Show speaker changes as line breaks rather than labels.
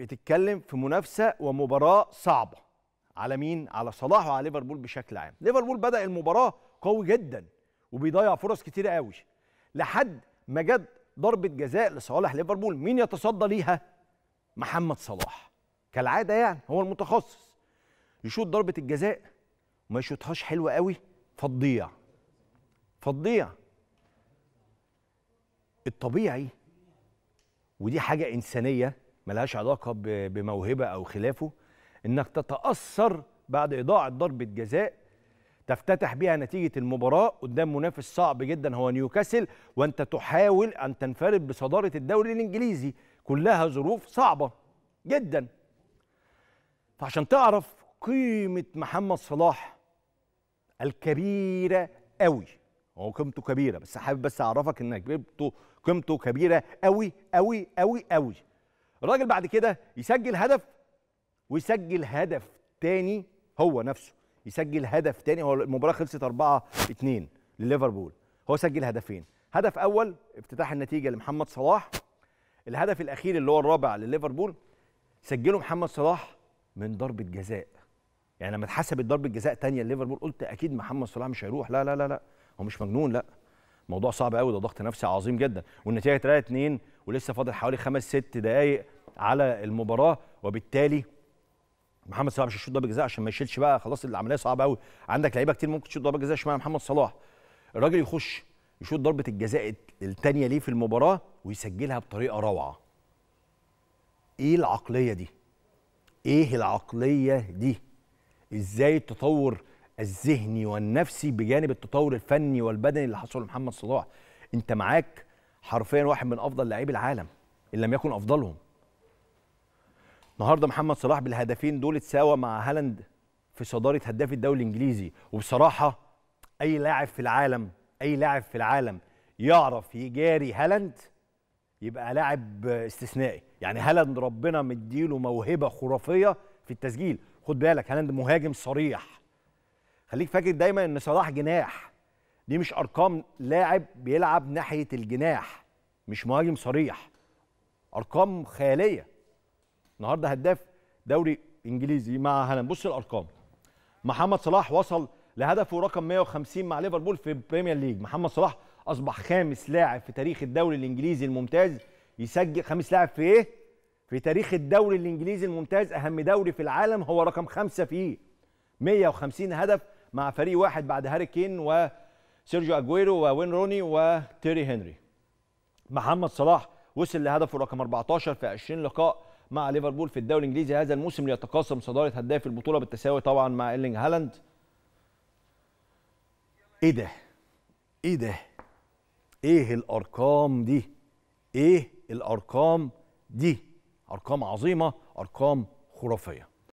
بتتكلم في منافسه ومباراه صعبه على مين على صلاح وعلى ليفربول بشكل عام ليفربول بدا المباراه قوي جدا وبيضيع فرص كتير قوي لحد ما جت ضربه جزاء لصالح ليفربول مين يتصدى ليها محمد صلاح كالعاده يعني هو المتخصص يشوط ضربه الجزاء وما يشوطهاش حلوه قوي فتضيع فتضيع الطبيعي ودي حاجه انسانيه ملهاش علاقه بموهبه او خلافه انك تتاثر بعد اضاعه ضربه جزاء تفتتح بها نتيجه المباراه قدام منافس صعب جدا هو نيوكاسل وانت تحاول ان تنفرد بصداره الدوري الانجليزي كلها ظروف صعبه جدا فعشان تعرف قيمه محمد صلاح الكبيره قوي هو قيمته كبيره بس حابب بس اعرفك ان قيمته قيمته كبيره قوي قوي قوي قوي الراجل بعد كده يسجل هدف ويسجل هدف تاني هو نفسه يسجل هدف تاني هو المباراه خلصت 4 2 لليفربول هو سجل هدفين هدف اول افتتاح النتيجه لمحمد صلاح الهدف الاخير اللي هو الرابع لليفربول سجله محمد صلاح من ضربه جزاء يعني لما اتحسبت ضربه جزاء تانية لليفربول قلت اكيد محمد صلاح مش هيروح لا لا لا لا هو مش مجنون لا موضوع صعب قوي ده ضغط نفسي عظيم جدا والنتيجه 3 2 ولسه فاضل حوالي خمس ست دقائق على المباراه وبالتالي محمد صلاح مش هيشوط ضربه جزاء عشان ما يشيلش بقى خلاص العمليه صعبه قوي عندك لعيبه كتير ممكن تشوط ضربه جزاء اشمعنى محمد صلاح الراجل يخش يشوط ضربه الجزاء الثانيه ليه في المباراه ويسجلها بطريقه روعه ايه العقليه دي ايه العقليه دي ازاي التطور الذهني والنفسي بجانب التطور الفني والبدني اللي حصل لمحمد صلاح انت معاك حرفيا واحد من افضل لاعبي العالم ان لم يكن افضلهم النهارده محمد صلاح بالهدفين دول اتساوى مع هالاند في صداره هداف الدوري الانجليزي وبصراحه اي لاعب في العالم اي لاعب في العالم يعرف يجاري هالاند يبقى لاعب استثنائي يعني هالاند ربنا مديله موهبه خرافيه في التسجيل خد بالك هالاند مهاجم صريح خليك فاكر دايما ان صلاح جناح دي مش ارقام لاعب بيلعب ناحيه الجناح مش مهاجم صريح ارقام خياليه النهارده هداف دوري انجليزي مع هالاند بص الارقام محمد صلاح وصل لهدفه رقم 150 مع ليفربول في البريمير ليج محمد صلاح اصبح خامس لاعب في تاريخ الدوري الانجليزي الممتاز يسجل خامس لاعب في ايه في تاريخ الدوري الانجليزي الممتاز اهم دوري في العالم هو رقم خمسة فيه 150 هدف مع فريق واحد بعد هاري كين وسيرجيو اجويرو ووين روني وتيري هنري محمد صلاح وصل لهدفه رقم 14 في 20 لقاء مع ليفربول في الدوري الانجليزي هذا الموسم ليتقاسم صداره هداف البطوله بالتساوي طبعا مع ايرلينج هالاند ايه ده ايه ده ايه الارقام دي ايه الارقام دي ارقام عظيمه ارقام خرافيه